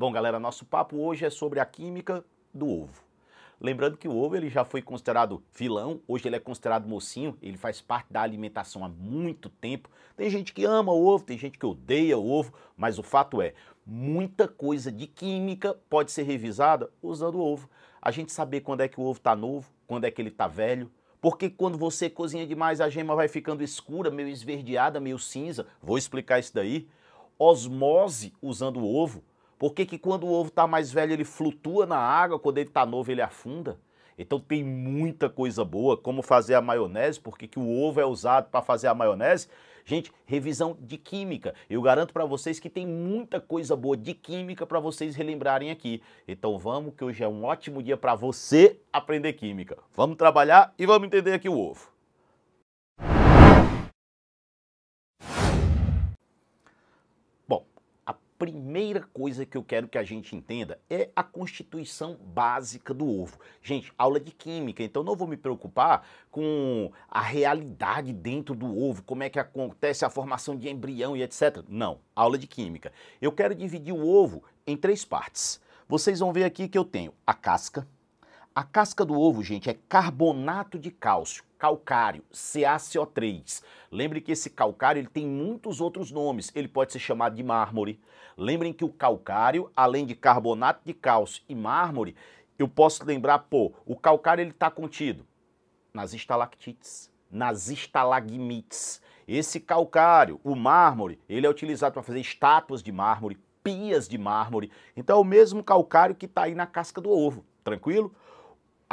Bom, galera, nosso papo hoje é sobre a química do ovo. Lembrando que o ovo ele já foi considerado vilão, hoje ele é considerado mocinho, ele faz parte da alimentação há muito tempo. Tem gente que ama o ovo, tem gente que odeia o ovo, mas o fato é, muita coisa de química pode ser revisada usando o ovo. A gente saber quando é que o ovo está novo, quando é que ele está velho, porque quando você cozinha demais a gema vai ficando escura, meio esverdeada, meio cinza. Vou explicar isso daí. Osmose usando o ovo por que, que quando o ovo está mais velho ele flutua na água, quando ele está novo ele afunda? Então tem muita coisa boa, como fazer a maionese, porque que o ovo é usado para fazer a maionese. Gente, revisão de química. Eu garanto para vocês que tem muita coisa boa de química para vocês relembrarem aqui. Então vamos que hoje é um ótimo dia para você aprender química. Vamos trabalhar e vamos entender aqui o ovo. primeira coisa que eu quero que a gente entenda é a constituição básica do ovo. Gente, aula de química, então não vou me preocupar com a realidade dentro do ovo, como é que acontece a formação de embrião e etc. Não, aula de química. Eu quero dividir o ovo em três partes. Vocês vão ver aqui que eu tenho a casca, a casca do ovo, gente, é carbonato de cálcio, calcário, CaCO3. Lembre que esse calcário ele tem muitos outros nomes. Ele pode ser chamado de mármore. Lembrem que o calcário, além de carbonato de cálcio e mármore, eu posso lembrar, pô, o calcário ele está contido nas estalactites, nas estalagmites. Esse calcário, o mármore, ele é utilizado para fazer estátuas de mármore, pias de mármore. Então é o mesmo calcário que está aí na casca do ovo, tranquilo?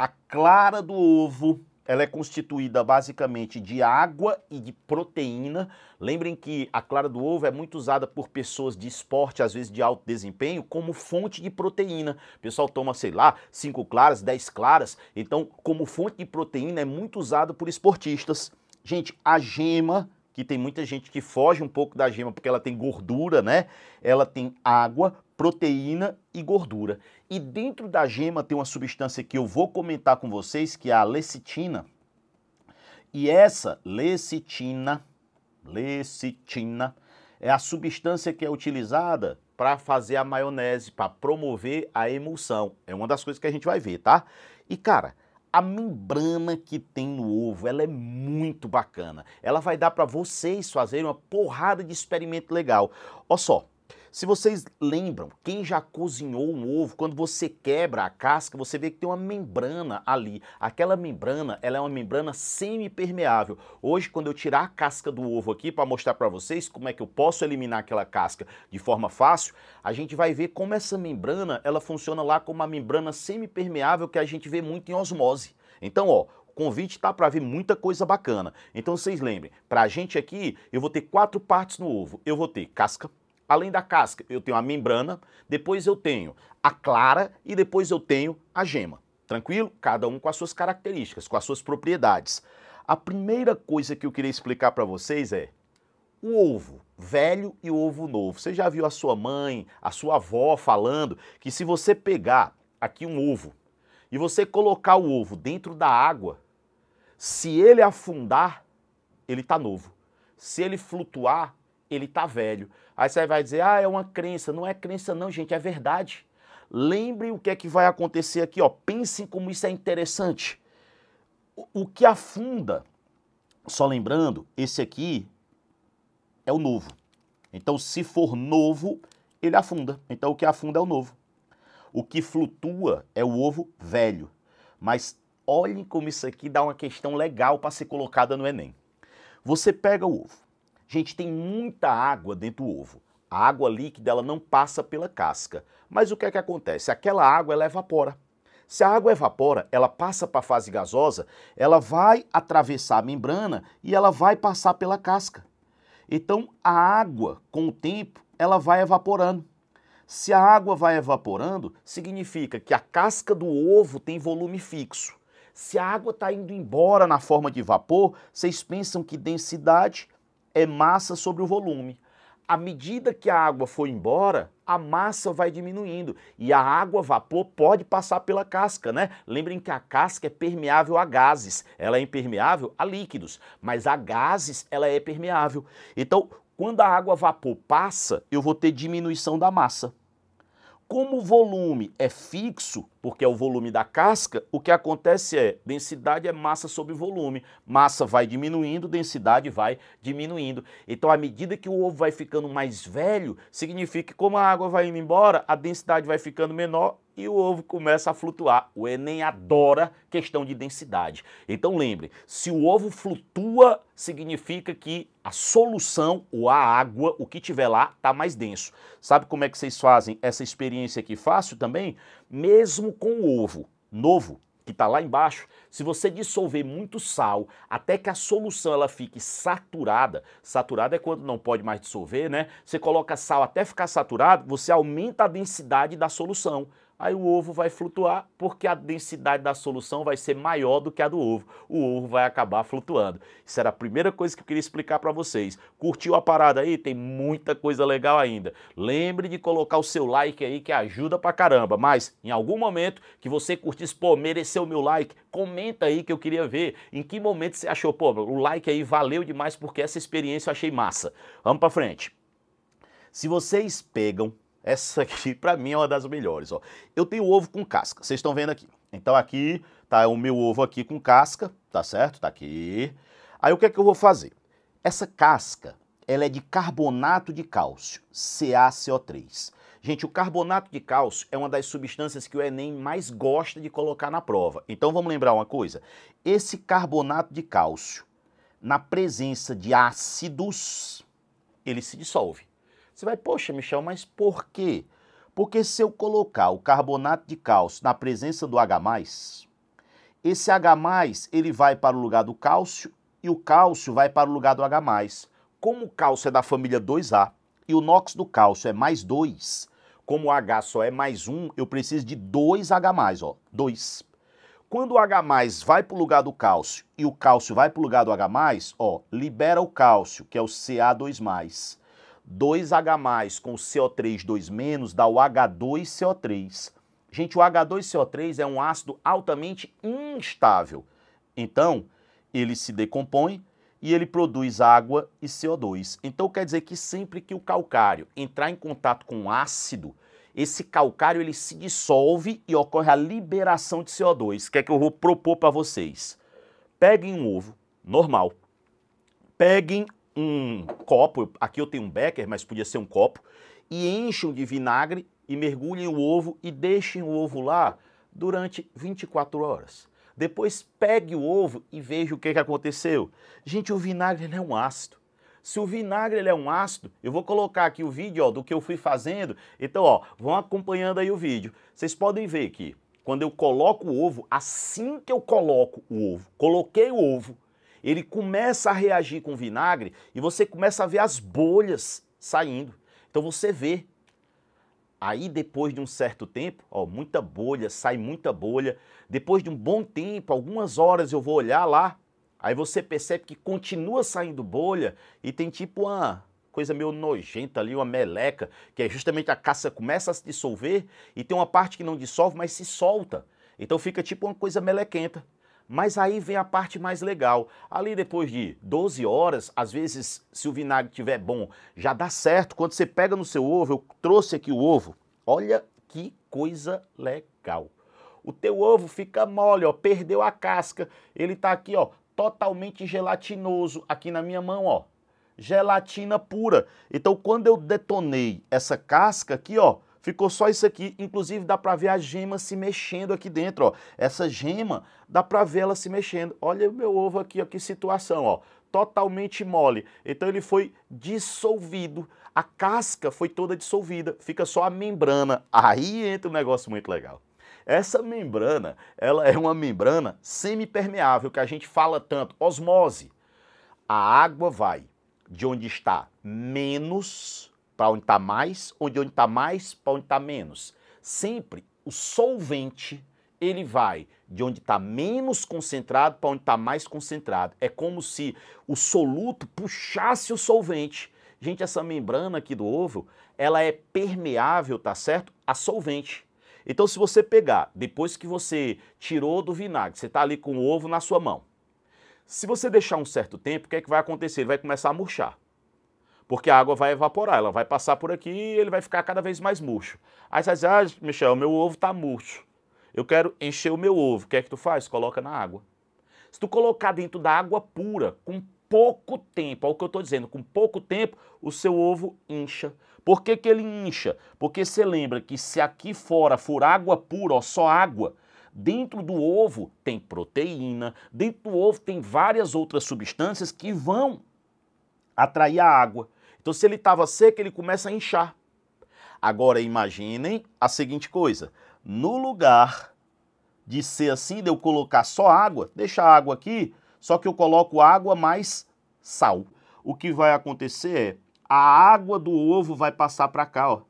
A clara do ovo, ela é constituída basicamente de água e de proteína. Lembrem que a clara do ovo é muito usada por pessoas de esporte, às vezes de alto desempenho, como fonte de proteína. O pessoal toma, sei lá, 5 claras, 10 claras. Então, como fonte de proteína, é muito usada por esportistas. Gente, a gema, que tem muita gente que foge um pouco da gema porque ela tem gordura, né? Ela tem água, proteína e gordura. E dentro da gema tem uma substância que eu vou comentar com vocês, que é a lecitina. E essa lecitina, lecitina, é a substância que é utilizada para fazer a maionese, para promover a emulsão. É uma das coisas que a gente vai ver, tá? E cara, a membrana que tem no ovo, ela é muito bacana. Ela vai dar para vocês fazerem uma porrada de experimento legal. Olha só, se vocês lembram, quem já cozinhou um ovo, quando você quebra a casca, você vê que tem uma membrana ali. Aquela membrana, ela é uma membrana semipermeável. Hoje, quando eu tirar a casca do ovo aqui para mostrar para vocês como é que eu posso eliminar aquela casca de forma fácil, a gente vai ver como essa membrana, ela funciona lá como uma membrana semipermeável que a gente vê muito em osmose. Então, ó, convite está para ver muita coisa bacana. Então vocês lembrem, para a gente aqui, eu vou ter quatro partes no ovo. Eu vou ter casca, Além da casca, eu tenho a membrana, depois eu tenho a clara e depois eu tenho a gema. Tranquilo? Cada um com as suas características, com as suas propriedades. A primeira coisa que eu queria explicar para vocês é o ovo velho e o ovo novo. Você já viu a sua mãe, a sua avó falando que se você pegar aqui um ovo e você colocar o ovo dentro da água, se ele afundar, ele está novo. Se ele flutuar, ele está velho. Aí você vai dizer, ah, é uma crença. Não é crença não, gente, é verdade. Lembrem o que é que vai acontecer aqui, ó. Pensem como isso é interessante. O, o que afunda, só lembrando, esse aqui é o novo. Então, se for novo, ele afunda. Então, o que afunda é o novo. O que flutua é o ovo velho. Mas olhem como isso aqui dá uma questão legal para ser colocada no Enem. Você pega o ovo, Gente, tem muita água dentro do ovo. A água líquida ela não passa pela casca. Mas o que é que acontece? Aquela água ela evapora. Se a água evapora, ela passa para a fase gasosa, ela vai atravessar a membrana e ela vai passar pela casca. Então a água, com o tempo, ela vai evaporando. Se a água vai evaporando, significa que a casca do ovo tem volume fixo. Se a água está indo embora na forma de vapor, vocês pensam que densidade é massa sobre o volume. À medida que a água for embora, a massa vai diminuindo e a água vapor pode passar pela casca, né? Lembrem que a casca é permeável a gases, ela é impermeável a líquidos, mas a gases ela é permeável. Então, quando a água vapor passa, eu vou ter diminuição da massa. Como o volume é fixo, porque é o volume da casca, o que acontece é densidade é massa sobre volume. Massa vai diminuindo, densidade vai diminuindo. Então, à medida que o ovo vai ficando mais velho, significa que como a água vai indo embora, a densidade vai ficando menor e o ovo começa a flutuar. O Enem adora questão de densidade. Então lembre, se o ovo flutua, significa que a solução ou a água, o que tiver lá, está mais denso. Sabe como é que vocês fazem essa experiência aqui fácil também? Mesmo com o ovo novo, que está lá embaixo, se você dissolver muito sal até que a solução ela fique saturada, saturada é quando não pode mais dissolver, né? Você coloca sal até ficar saturado, você aumenta a densidade da solução. Aí o ovo vai flutuar porque a densidade da solução vai ser maior do que a do ovo. O ovo vai acabar flutuando. Isso era a primeira coisa que eu queria explicar para vocês. Curtiu a parada aí? Tem muita coisa legal ainda. Lembre de colocar o seu like aí que ajuda pra caramba. Mas em algum momento que você curtisse, pô, mereceu o meu like, comenta aí que eu queria ver em que momento você achou, pô, o like aí valeu demais porque essa experiência eu achei massa. Vamos para frente. Se vocês pegam essa aqui, para mim, é uma das melhores. Ó. Eu tenho ovo com casca, vocês estão vendo aqui. Então aqui tá o meu ovo aqui com casca, tá certo? Tá aqui. Aí o que é que eu vou fazer? Essa casca, ela é de carbonato de cálcio, CaCO3. Gente, o carbonato de cálcio é uma das substâncias que o Enem mais gosta de colocar na prova. Então vamos lembrar uma coisa: esse carbonato de cálcio, na presença de ácidos, ele se dissolve. Você vai, poxa, Michel, mas por quê? Porque se eu colocar o carbonato de cálcio na presença do H+, esse H+, ele vai para o lugar do cálcio e o cálcio vai para o lugar do H+. Como o cálcio é da família 2A e o NOx do cálcio é mais 2, como o H só é mais 1, eu preciso de 2H+, ó, 2. Quando o H+, vai para o lugar do cálcio e o cálcio vai para o lugar do H+, ó, libera o cálcio, que é o Ca2+. 2H+, com CO3 2- dá o H2CO3. Gente, o H2CO3 é um ácido altamente instável. Então, ele se decompõe e ele produz água e CO2. Então quer dizer que sempre que o calcário entrar em contato com ácido, esse calcário ele se dissolve e ocorre a liberação de CO2. O que é que eu vou propor para vocês? Peguem um ovo normal. Peguem um copo, aqui eu tenho um becker, mas podia ser um copo, e enchem de vinagre e mergulhem o ovo e deixem o ovo lá durante 24 horas. Depois pegue o ovo e veja o que, é que aconteceu. Gente, o vinagre é um ácido. Se o vinagre ele é um ácido, eu vou colocar aqui o vídeo ó, do que eu fui fazendo. Então, ó, vão acompanhando aí o vídeo. Vocês podem ver que quando eu coloco o ovo, assim que eu coloco o ovo, coloquei o ovo, ele começa a reagir com vinagre e você começa a ver as bolhas saindo. Então você vê. Aí depois de um certo tempo, ó, muita bolha, sai muita bolha. Depois de um bom tempo, algumas horas eu vou olhar lá, aí você percebe que continua saindo bolha e tem tipo uma coisa meio nojenta ali, uma meleca, que é justamente a caça começa a se dissolver e tem uma parte que não dissolve, mas se solta. Então fica tipo uma coisa melequenta. Mas aí vem a parte mais legal. Ali depois de 12 horas, às vezes, se o vinagre tiver bom, já dá certo. Quando você pega no seu ovo, eu trouxe aqui o ovo. Olha que coisa legal. O teu ovo fica mole, ó, perdeu a casca. Ele tá aqui, ó, totalmente gelatinoso aqui na minha mão, ó. Gelatina pura. Então, quando eu detonei essa casca aqui, ó, Ficou só isso aqui, inclusive dá para ver a gema se mexendo aqui dentro, ó. Essa gema, dá para ver ela se mexendo. Olha o meu ovo aqui, ó, que situação, ó totalmente mole. Então ele foi dissolvido, a casca foi toda dissolvida, fica só a membrana. Aí entra um negócio muito legal. Essa membrana, ela é uma membrana semipermeável que a gente fala tanto, osmose. A água vai de onde está menos para onde está mais, ou de onde está mais para onde está menos. Sempre o solvente ele vai de onde está menos concentrado para onde está mais concentrado. É como se o soluto puxasse o solvente. Gente, essa membrana aqui do ovo, ela é permeável, tá certo? A solvente. Então, se você pegar, depois que você tirou do vinagre, você está ali com o ovo na sua mão. Se você deixar um certo tempo, o que é que vai acontecer? Ele vai começar a murchar porque a água vai evaporar, ela vai passar por aqui e ele vai ficar cada vez mais murcho. Aí você diz, ah, Michel, meu ovo está murcho. Eu quero encher o meu ovo. O que é que tu faz? Coloca na água. Se tu colocar dentro da água pura, com pouco tempo, olha é o que eu estou dizendo, com pouco tempo, o seu ovo incha. Por que, que ele incha? Porque você lembra que se aqui fora for água pura, ó, só água, dentro do ovo tem proteína, dentro do ovo tem várias outras substâncias que vão atrair a água. Então, se ele estava seco, ele começa a inchar. Agora, imaginem a seguinte coisa: no lugar de ser assim, de eu colocar só água, deixa a água aqui, só que eu coloco água mais sal. O que vai acontecer é a água do ovo vai passar para cá, ó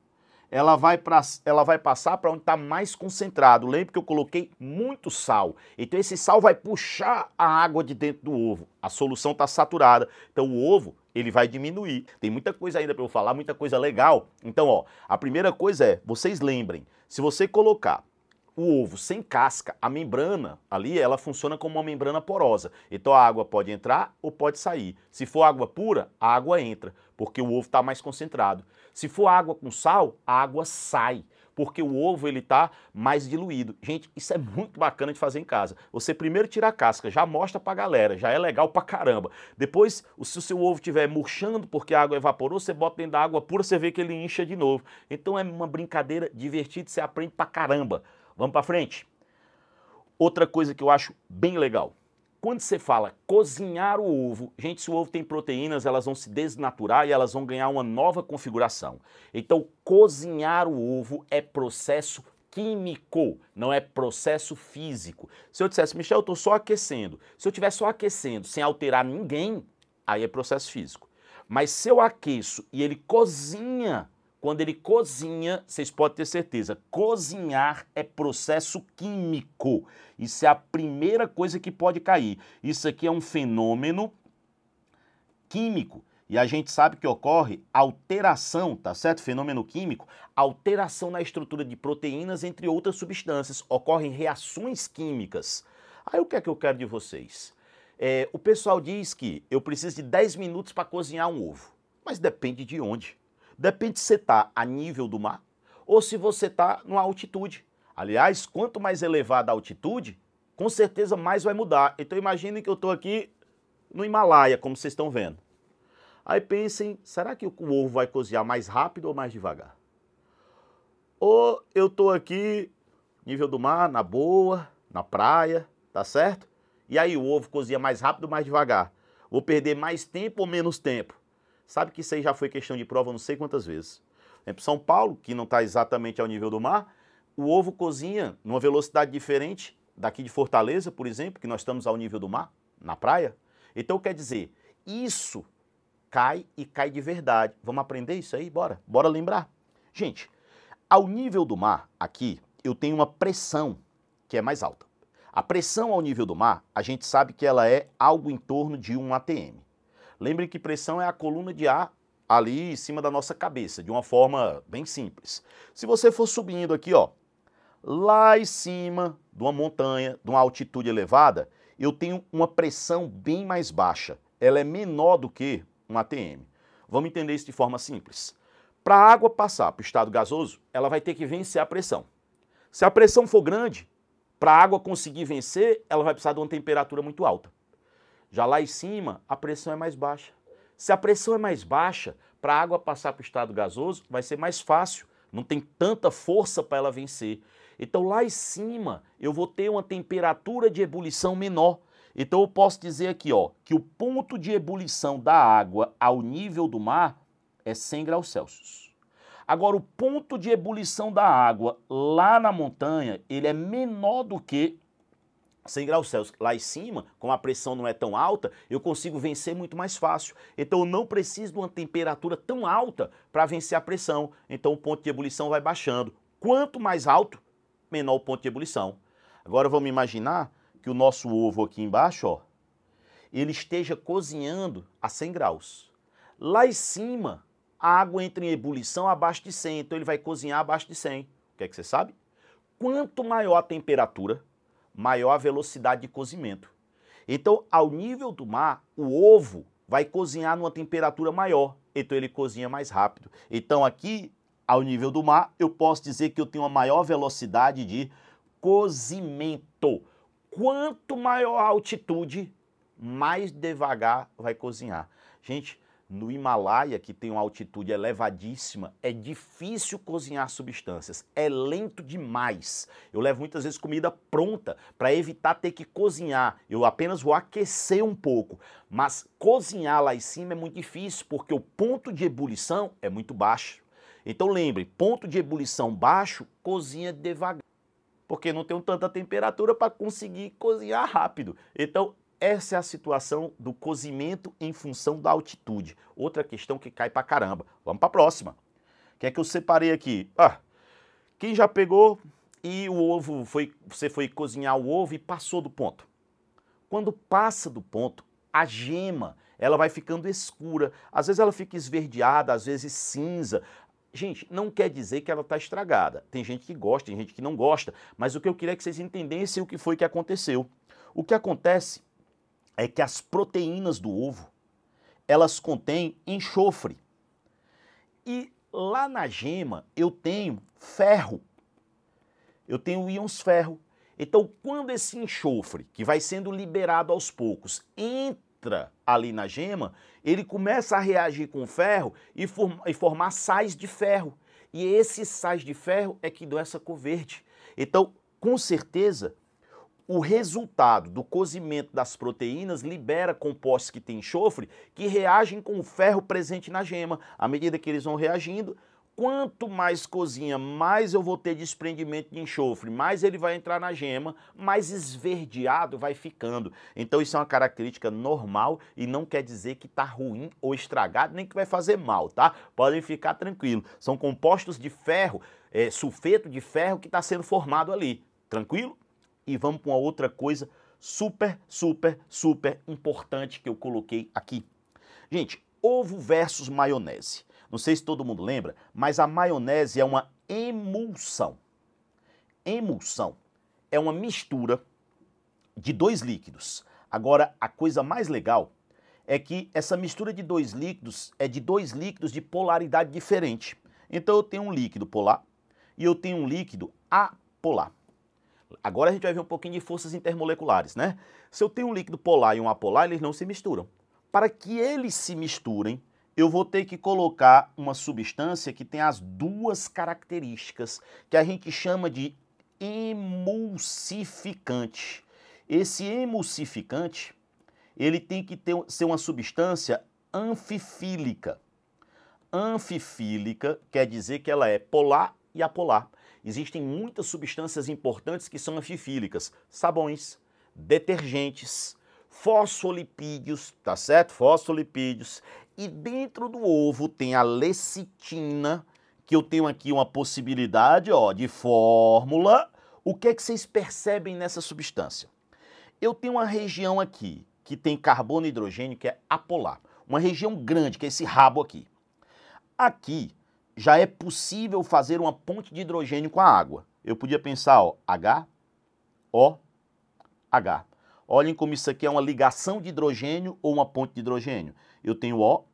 ela vai, pra, ela vai passar para onde está mais concentrado. Lembre que eu coloquei muito sal. Então esse sal vai puxar a água de dentro do ovo. A solução está saturada. Então o ovo ele vai diminuir. Tem muita coisa ainda para eu falar, muita coisa legal. Então, ó, a primeira coisa é, vocês lembrem, se você colocar o ovo sem casca, a membrana ali, ela funciona como uma membrana porosa. Então a água pode entrar ou pode sair. Se for água pura, a água entra, porque o ovo está mais concentrado. Se for água com sal, a água sai, porque o ovo ele está mais diluído. Gente, isso é muito bacana de fazer em casa. Você primeiro tira a casca, já mostra para a galera, já é legal para caramba. Depois, se o seu ovo estiver murchando porque a água evaporou, você bota dentro da água pura, você vê que ele incha de novo. Então é uma brincadeira divertida, você aprende para caramba. Vamos para frente. Outra coisa que eu acho bem legal. Quando você fala cozinhar o ovo, gente, se o ovo tem proteínas, elas vão se desnaturar e elas vão ganhar uma nova configuração. Então, cozinhar o ovo é processo químico, não é processo físico. Se eu dissesse, Michel, eu estou só aquecendo. Se eu estiver só aquecendo sem alterar ninguém, aí é processo físico. Mas se eu aqueço e ele cozinha quando ele cozinha, vocês podem ter certeza, cozinhar é processo químico. Isso é a primeira coisa que pode cair. Isso aqui é um fenômeno químico. E a gente sabe que ocorre alteração, tá certo? Fenômeno químico, alteração na estrutura de proteínas, entre outras substâncias. Ocorrem reações químicas. Aí o que é que eu quero de vocês? É, o pessoal diz que eu preciso de 10 minutos para cozinhar um ovo. Mas depende de onde. Depende se você está a nível do mar ou se você está numa altitude. Aliás, quanto mais elevada a altitude, com certeza mais vai mudar. Então imagine que eu estou aqui no Himalaia, como vocês estão vendo. Aí pensem, será que o ovo vai cozinhar mais rápido ou mais devagar? Ou eu estou aqui, nível do mar, na boa, na praia, tá certo? E aí o ovo cozinha mais rápido ou mais devagar? Vou perder mais tempo ou menos tempo? Sabe que isso aí já foi questão de prova não sei quantas vezes. Em São Paulo, que não está exatamente ao nível do mar, o ovo cozinha numa velocidade diferente daqui de Fortaleza, por exemplo, que nós estamos ao nível do mar, na praia. Então quer dizer, isso cai e cai de verdade. Vamos aprender isso aí? Bora, bora lembrar. Gente, ao nível do mar, aqui, eu tenho uma pressão que é mais alta. A pressão ao nível do mar, a gente sabe que ela é algo em torno de 1 ATM. Lembre que pressão é a coluna de ar ali em cima da nossa cabeça, de uma forma bem simples. Se você for subindo aqui, ó, lá em cima de uma montanha, de uma altitude elevada, eu tenho uma pressão bem mais baixa. Ela é menor do que um ATM. Vamos entender isso de forma simples. Para a água passar para o estado gasoso, ela vai ter que vencer a pressão. Se a pressão for grande, para a água conseguir vencer, ela vai precisar de uma temperatura muito alta. Já lá em cima, a pressão é mais baixa. Se a pressão é mais baixa, para a água passar para o estado gasoso, vai ser mais fácil. Não tem tanta força para ela vencer. Então lá em cima, eu vou ter uma temperatura de ebulição menor. Então eu posso dizer aqui, ó, que o ponto de ebulição da água ao nível do mar é 100 graus Celsius. Agora o ponto de ebulição da água lá na montanha, ele é menor do que 100 graus Celsius lá em cima, como a pressão não é tão alta, eu consigo vencer muito mais fácil. Então eu não preciso de uma temperatura tão alta para vencer a pressão. Então o ponto de ebulição vai baixando. Quanto mais alto, menor o ponto de ebulição. Agora vamos imaginar que o nosso ovo aqui embaixo, ó, ele esteja cozinhando a 100 graus. Lá em cima, a água entra em ebulição abaixo de 100, então ele vai cozinhar abaixo de 100. O que é que você sabe? Quanto maior a temperatura, maior a velocidade de cozimento. Então, ao nível do mar, o ovo vai cozinhar numa temperatura maior, então ele cozinha mais rápido. Então, aqui, ao nível do mar, eu posso dizer que eu tenho uma maior velocidade de cozimento. Quanto maior a altitude, mais devagar vai cozinhar. Gente, no Himalaia, que tem uma altitude elevadíssima, é difícil cozinhar substâncias, é lento demais. Eu levo muitas vezes comida pronta para evitar ter que cozinhar. Eu apenas vou aquecer um pouco, mas cozinhar lá em cima é muito difícil porque o ponto de ebulição é muito baixo. Então lembre, ponto de ebulição baixo, cozinha devagar. Porque não tem tanta temperatura para conseguir cozinhar rápido. Então, essa é a situação do cozimento em função da altitude. Outra questão que cai pra caramba. Vamos pra próxima. Quem é que eu separei aqui? Ah, quem já pegou e o ovo foi. Você foi cozinhar o ovo e passou do ponto. Quando passa do ponto, a gema ela vai ficando escura. Às vezes ela fica esverdeada, às vezes cinza. Gente, não quer dizer que ela está estragada. Tem gente que gosta, tem gente que não gosta. Mas o que eu queria é que vocês entendessem o que foi que aconteceu. O que acontece é que as proteínas do ovo, elas contêm enxofre. E lá na gema eu tenho ferro. Eu tenho íons ferro. Então, quando esse enxofre, que vai sendo liberado aos poucos, entra ali na gema, ele começa a reagir com o ferro e, form e formar sais de ferro. E é esses sais de ferro é que dá essa cor verde. Então, com certeza, o resultado do cozimento das proteínas libera compostos que têm enxofre que reagem com o ferro presente na gema. À medida que eles vão reagindo, quanto mais cozinha, mais eu vou ter desprendimento de enxofre, mais ele vai entrar na gema, mais esverdeado vai ficando. Então isso é uma característica normal e não quer dizer que está ruim ou estragado, nem que vai fazer mal, tá? Podem ficar tranquilo. São compostos de ferro, é, sulfeto de ferro que está sendo formado ali. Tranquilo? e vamos para uma outra coisa super, super, super importante que eu coloquei aqui. Gente, ovo versus maionese. Não sei se todo mundo lembra, mas a maionese é uma emulsão. Emulsão é uma mistura de dois líquidos. Agora, a coisa mais legal é que essa mistura de dois líquidos é de dois líquidos de polaridade diferente. Então eu tenho um líquido polar e eu tenho um líquido apolar. Agora a gente vai ver um pouquinho de forças intermoleculares, né? Se eu tenho um líquido polar e um apolar, eles não se misturam. Para que eles se misturem, eu vou ter que colocar uma substância que tem as duas características, que a gente chama de emulsificante. Esse emulsificante, ele tem que ter, ser uma substância anfifílica. Anfifílica quer dizer que ela é polar e apolar existem muitas substâncias importantes que são anfifílicas: sabões, detergentes, fosfolipídios, tá certo? Fosfolipídios. E dentro do ovo tem a lecitina, que eu tenho aqui uma possibilidade, ó, de fórmula. O que é que vocês percebem nessa substância? Eu tenho uma região aqui que tem carbono e hidrogênio que é apolar, uma região grande, que é esse rabo aqui. Aqui já é possível fazer uma ponte de hidrogênio com a água. Eu podia pensar, ó, H, O, H. Olhem como isso aqui é uma ligação de hidrogênio ou uma ponte de hidrogênio. Eu tenho O,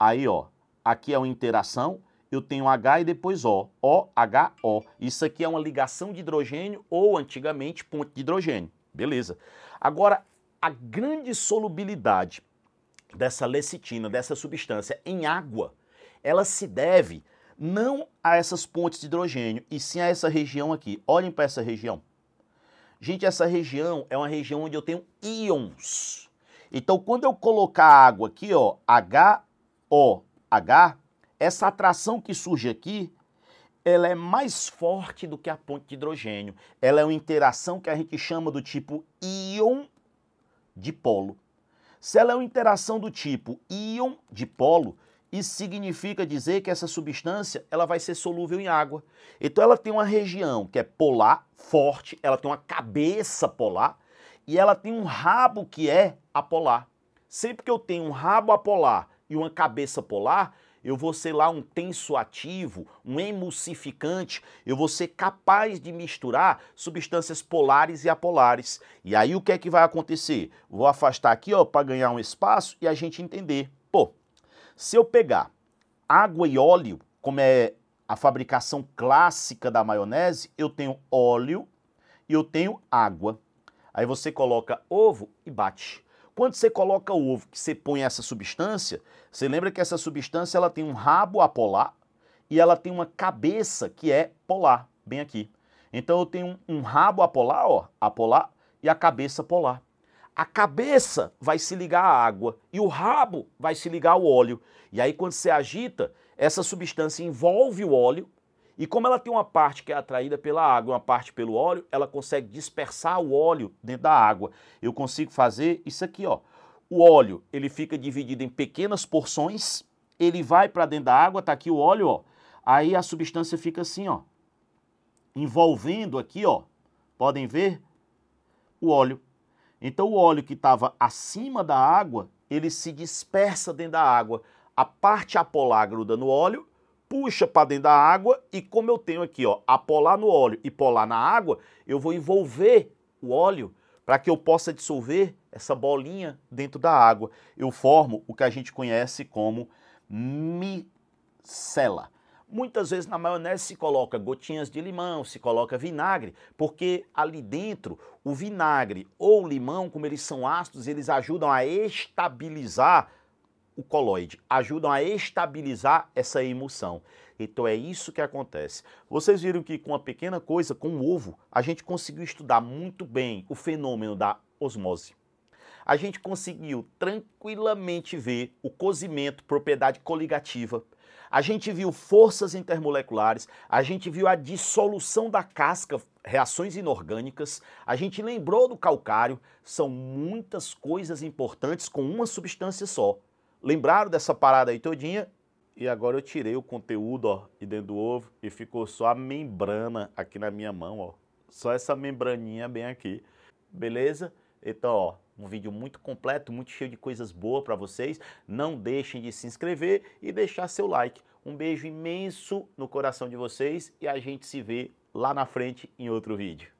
aí ó, aqui é uma interação, eu tenho H e depois O, O, H, O. Isso aqui é uma ligação de hidrogênio ou antigamente ponte de hidrogênio. Beleza. Agora, a grande solubilidade dessa lecitina, dessa substância em água, ela se deve não a essas pontes de hidrogênio, e sim a essa região aqui. Olhem para essa região. Gente, essa região é uma região onde eu tenho íons. Então, quando eu colocar água aqui, ó, HOH, essa atração que surge aqui, ela é mais forte do que a ponte de hidrogênio. Ela é uma interação que a gente chama do tipo íon dipolo. Se ela é uma interação do tipo íon dipolo, isso significa dizer que essa substância ela vai ser solúvel em água. Então ela tem uma região que é polar, forte, ela tem uma cabeça polar e ela tem um rabo que é apolar. Sempre que eu tenho um rabo apolar e uma cabeça polar, eu vou ser lá um tensoativo, um emulsificante, eu vou ser capaz de misturar substâncias polares e apolares. E aí o que é que vai acontecer? Vou afastar aqui, ó, para ganhar um espaço e a gente entender. Pô, se eu pegar água e óleo, como é a fabricação clássica da maionese, eu tenho óleo e eu tenho água. Aí você coloca ovo e bate. Quando você coloca o ovo, que você põe essa substância, você lembra que essa substância ela tem um rabo apolar e ela tem uma cabeça que é polar, bem aqui. Então eu tenho um, um rabo apolar, ó, apolar e a cabeça polar a cabeça vai se ligar à água e o rabo vai se ligar ao óleo. E aí, quando você agita, essa substância envolve o óleo. E como ela tem uma parte que é atraída pela água, uma parte pelo óleo, ela consegue dispersar o óleo dentro da água. Eu consigo fazer isso aqui, ó. O óleo, ele fica dividido em pequenas porções, ele vai para dentro da água, tá aqui o óleo, ó. Aí a substância fica assim, ó, envolvendo aqui, ó. Podem ver? O óleo então o óleo que estava acima da água, ele se dispersa dentro da água. A parte apolar gruda no óleo, puxa para dentro da água e como eu tenho aqui, ó, apolar no óleo e polar na água, eu vou envolver o óleo para que eu possa dissolver essa bolinha dentro da água. Eu formo o que a gente conhece como micela. Muitas vezes na maionese se coloca gotinhas de limão, se coloca vinagre, porque ali dentro o vinagre ou o limão, como eles são ácidos, eles ajudam a estabilizar o colóide, ajudam a estabilizar essa emulsão. Então é isso que acontece. Vocês viram que com uma pequena coisa, com o ovo, a gente conseguiu estudar muito bem o fenômeno da osmose a gente conseguiu tranquilamente ver o cozimento, propriedade coligativa. A gente viu forças intermoleculares, a gente viu a dissolução da casca, reações inorgânicas, a gente lembrou do calcário, são muitas coisas importantes com uma substância só. Lembraram dessa parada aí todinha? E agora eu tirei o conteúdo, ó, de dentro do ovo e ficou só a membrana aqui na minha mão, ó. Só essa membraninha bem aqui. Beleza? Então, ó, um vídeo muito completo, muito cheio de coisas boas para vocês. Não deixem de se inscrever e deixar seu like. Um beijo imenso no coração de vocês e a gente se vê lá na frente em outro vídeo.